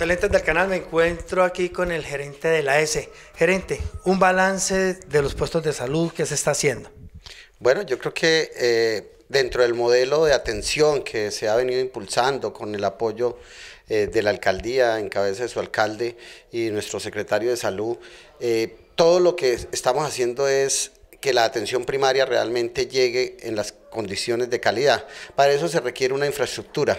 Talentes del canal, me encuentro aquí con el gerente de la S. Gerente, un balance de los puestos de salud que se está haciendo. Bueno, yo creo que eh, dentro del modelo de atención que se ha venido impulsando con el apoyo eh, de la alcaldía en cabeza de su alcalde y nuestro secretario de salud, eh, todo lo que estamos haciendo es que la atención primaria realmente llegue en las condiciones de calidad. Para eso se requiere una infraestructura.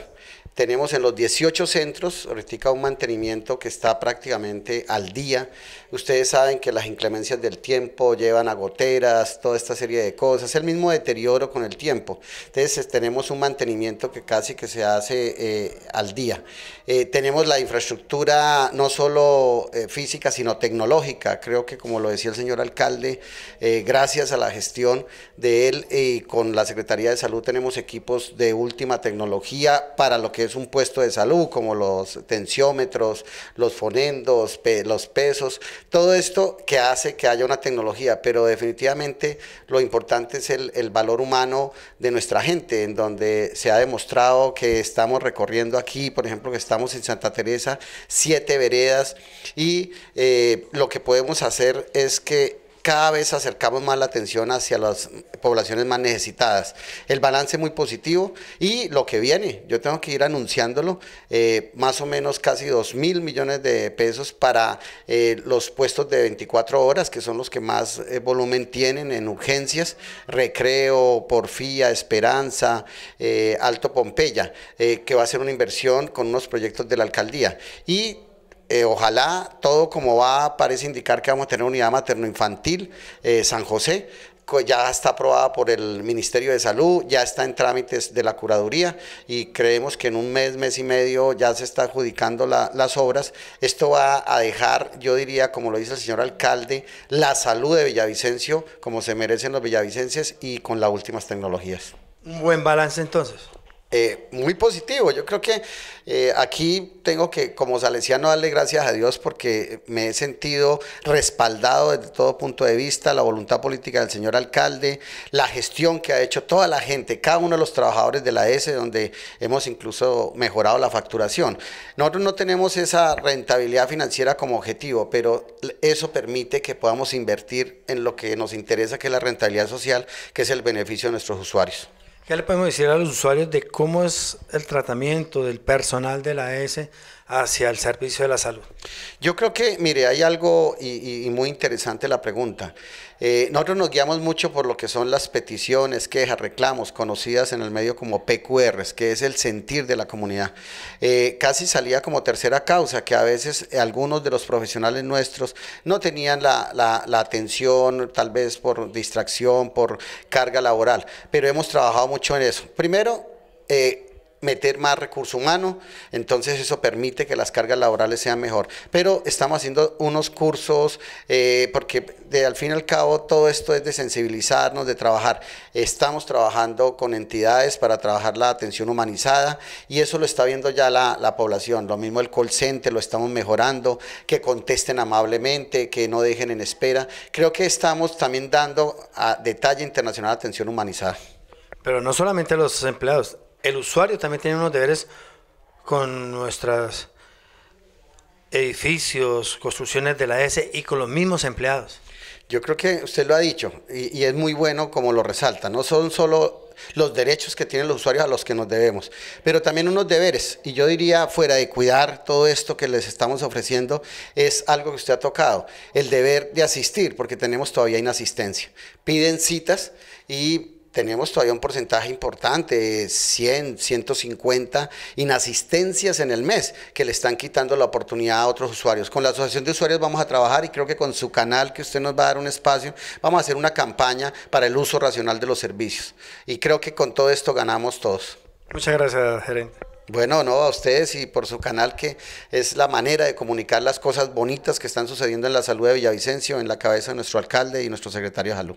Tenemos en los 18 centros, ahorita un mantenimiento que está prácticamente al día. Ustedes saben que las inclemencias del tiempo llevan a goteras, toda esta serie de cosas, el mismo deterioro con el tiempo. Entonces tenemos un mantenimiento que casi que se hace eh, al día. Eh, tenemos la infraestructura no solo eh, física, sino tecnológica. Creo que como lo decía el señor alcalde, gracias a la gestión de él y con la Secretaría Secretaría de Salud tenemos equipos de última tecnología para lo que es un puesto de salud, como los tensiómetros, los fonendos, los pesos, todo esto que hace que haya una tecnología, pero definitivamente lo importante es el, valor humano de nuestra gente, en donde se ha demostrado que estamos recorriendo aquí, por ejemplo, que estamos en Santa Teresa, siete veredas, y eh, lo que podemos hacer es que cada vez acercamos más la atención hacia las poblaciones más necesitadas. El balance muy positivo y lo que viene, yo tengo que ir anunciándolo, eh, más o menos casi 2 mil millones de pesos para eh, los puestos de 24 horas, que son los que más eh, volumen tienen en urgencias, recreo, porfía, esperanza, Alto Pompeya, que va a ser una inversión con unos proyectos de la alcaldía. Y eh, ojalá todo como va, parece indicar que vamos a tener unidad materno-infantil eh, San José. Ya está aprobada por el Ministerio de Salud, ya está en trámites de la curaduría y creemos que en un mes, mes y medio ya se está adjudicando las obras. Esto va a dejar, yo diría, como lo dice el señor alcalde, la salud de Villavicencio como se merecen los villavicenses y con las últimas tecnologías. Un buen balance entonces. Eh, muy positivo. Yo creo que eh, aquí tengo que, como salesiano, darle gracias a Dios porque me he sentido respaldado desde todo punto de vista, la voluntad política del señor alcalde, la gestión que ha hecho toda la gente, cada uno de los trabajadores de la S, donde hemos incluso mejorado la facturación. Nosotros no tenemos esa rentabilidad financiera como objetivo, pero eso permite que podamos invertir en lo que nos interesa, que es la rentabilidad social, que es el beneficio de nuestros usuarios. ¿Qué le podemos decir a los usuarios de cómo es el tratamiento del personal de la S? hacia el servicio de la salud? Yo creo que, mire, hay algo y, muy interesante la pregunta. Eh, nosotros nos guiamos mucho por lo que son las peticiones, quejas, reclamos, conocidas en el medio como PQRs, que es el sentir de la comunidad. Eh, casi salía como tercera causa, que a veces algunos de los profesionales nuestros no tenían la, atención, tal vez por distracción, por carga laboral, pero hemos trabajado mucho en eso. Primero, eh, meter más recurso humano, entonces eso permite que las cargas laborales sean mejor. Pero estamos haciendo unos cursos, eh, porque de, al fin y al cabo todo esto es de sensibilizarnos, de trabajar. Estamos trabajando con entidades para trabajar la atención humanizada y eso lo está viendo ya la, la población. Lo mismo el call center, lo estamos mejorando, que contesten amablemente, que no dejen en espera. Creo que estamos también dando a detalle internacional atención humanizada. Pero no solamente los empleados, el usuario también tiene unos deberes con nuestros edificios, construcciones de la S y con los mismos empleados. Yo creo que usted lo ha dicho y, y es muy bueno como lo resalta. No son solo los derechos que tienen los usuarios a los que nos debemos, pero también unos deberes. Y yo diría, fuera de cuidar todo esto que les estamos ofreciendo, es algo que usted ha tocado, el deber de asistir, porque tenemos todavía inasistencia. Piden citas y tenemos todavía un porcentaje importante, 100, 150 inasistencias en el mes, que le están quitando la oportunidad a otros usuarios. Con la Asociación de Usuarios vamos a trabajar y creo que con su canal, que usted nos va a dar un espacio, vamos a hacer una campaña para el uso racional de los servicios. Y creo que con todo esto ganamos todos. Muchas gracias, gerente. Bueno, no, a ustedes y por su canal que es la manera de comunicar las cosas bonitas que están sucediendo en la salud de Villavicencio, en la cabeza de nuestro alcalde y nuestro secretario de salud.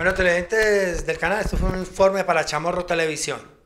Bueno, televidentes del canal, esto fue un informe para Chamorro Televisión.